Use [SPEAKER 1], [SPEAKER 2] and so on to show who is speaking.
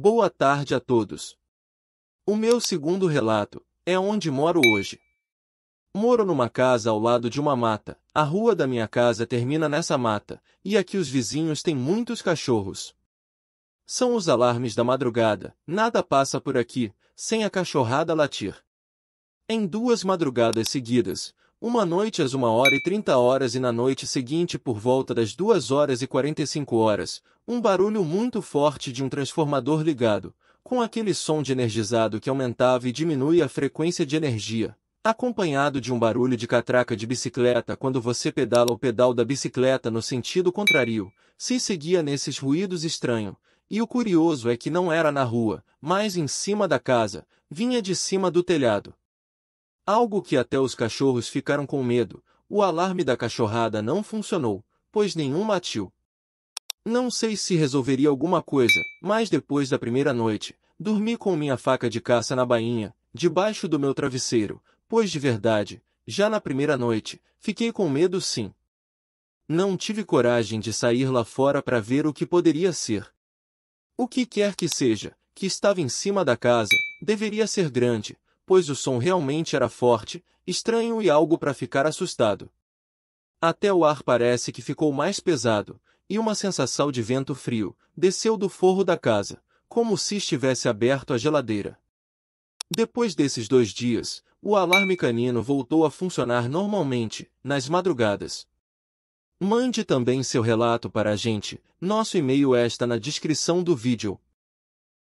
[SPEAKER 1] Boa tarde a todos. O meu segundo relato é onde moro hoje. Moro numa casa ao lado de uma mata. A rua da minha casa termina nessa mata, e aqui os vizinhos têm muitos cachorros. São os alarmes da madrugada, nada passa por aqui, sem a cachorrada latir. Em duas madrugadas seguidas, uma noite às uma hora e trinta horas e na noite seguinte por volta das duas horas e quarenta e cinco horas, um barulho muito forte de um transformador ligado, com aquele som de energizado que aumentava e diminui a frequência de energia, acompanhado de um barulho de catraca de bicicleta quando você pedala o pedal da bicicleta no sentido contrário, se seguia nesses ruídos estranhos, e o curioso é que não era na rua, mas em cima da casa, vinha de cima do telhado, Algo que até os cachorros ficaram com medo, o alarme da cachorrada não funcionou, pois nenhum matiu. Não sei se resolveria alguma coisa, mas depois da primeira noite, dormi com minha faca de caça na bainha, debaixo do meu travesseiro, pois de verdade, já na primeira noite, fiquei com medo sim. Não tive coragem de sair lá fora para ver o que poderia ser. O que quer que seja, que estava em cima da casa, deveria ser grande, pois o som realmente era forte, estranho e algo para ficar assustado. Até o ar parece que ficou mais pesado, e uma sensação de vento frio desceu do forro da casa, como se estivesse aberto a geladeira. Depois desses dois dias, o alarme canino voltou a funcionar normalmente, nas madrugadas. Mande também seu relato para a gente, nosso e-mail é está na descrição do vídeo.